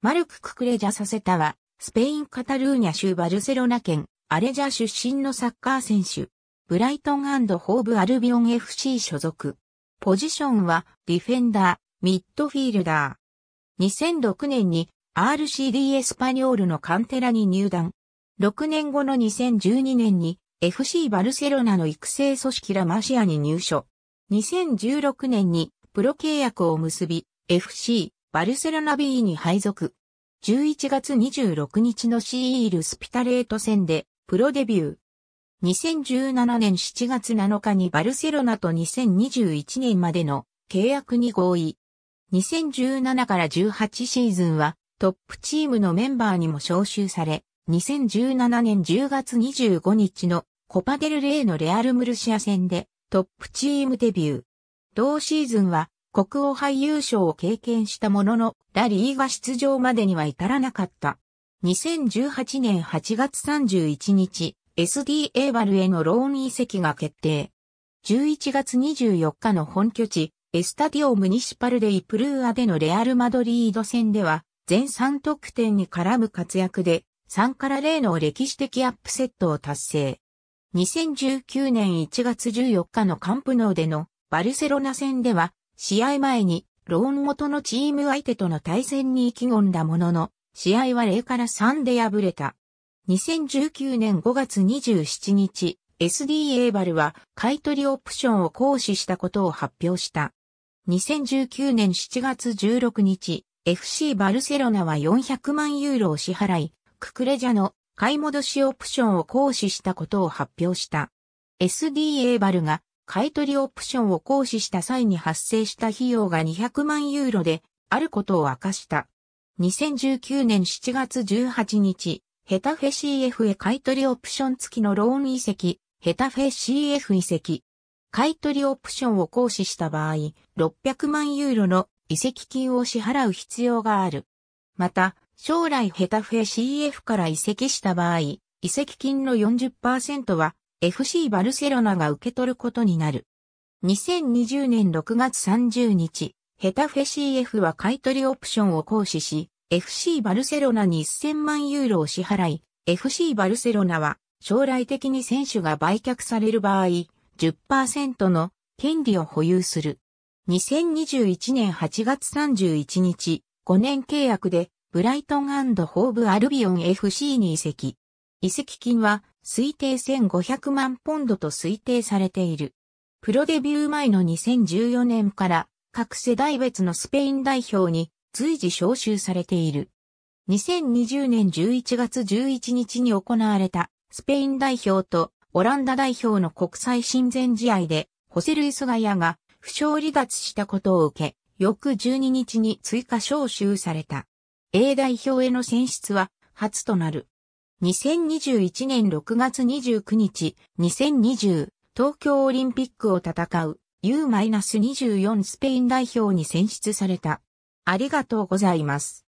マルク・ククレジャ・サセタは、スペイン・カタルーニャ州バルセロナ県、アレジャ出身のサッカー選手。ブライトンホーブ・アルビオン FC 所属。ポジションは、ディフェンダー、ミッドフィールダー。2006年に、RCD エスパニョールのカンテラに入団。6年後の2012年に、FC バルセロナの育成組織ラマシアに入所。2016年に、プロ契約を結び、FC バルセロナ B に配属。11月26日のシールスピタレート戦でプロデビュー。2017年7月7日にバルセロナと2021年までの契約に合意。2017から18シーズンはトップチームのメンバーにも招集され、2017年10月25日のコパデルレーのレアルムルシア戦でトップチームデビュー。同シーズンは国王杯優勝を経験したものの、ラリーが出場までには至らなかった。2018年8月31日、SDA バルへのローン移籍が決定。11月24日の本拠地、エスタディオ・ムニシパルデイ・プルーアでのレアル・マドリード戦では、全3得点に絡む活躍で、3から0の歴史的アップセットを達成。2019年1月14日のカンプノーでのバルセロナ戦では試合前に、ローン元のチーム相手との対戦に意気込んだものの、試合は0から3で敗れた。2019年5月27日、SD エーバルは買取オプションを行使したことを発表した。2019年7月16日、FC バルセロナは400万ユーロを支払い、ククレジャの買い戻しオプションを行使したことを発表した。SD エーバルが買取オプションを行使した際に発生した費用が200万ユーロであることを明かした。2019年7月18日、ヘタフェ CF へ買取オプション付きのローン移籍、ヘタフェ CF 移籍。買取オプションを行使した場合、600万ユーロの移籍金を支払う必要がある。また、将来ヘタフェ CF から移籍した場合、移籍金の40%は FC バルセロナが受け取ることになる。2020年6月30日、ヘタフェ CF は買取オプションを行使し、FC バルセロナに1000万ユーロを支払い、FC バルセロナは将来的に選手が売却される場合、10%の権利を保有する。2021年8月31日、5年契約でブライトンホーブアルビオン FC に移籍。移籍金は推定1500万ポンドと推定されている。プロデビュー前の2014年から各世代別のスペイン代表に随時招集されている。2020年11月11日に行われたスペイン代表とオランダ代表の国際親善試合でホセルイスガヤが負傷離脱したことを受け、翌12日に追加招集された。A 代表への選出は初となる。2021年6月29日、2020東京オリンピックを戦う U-24 スペイン代表に選出された。ありがとうございます。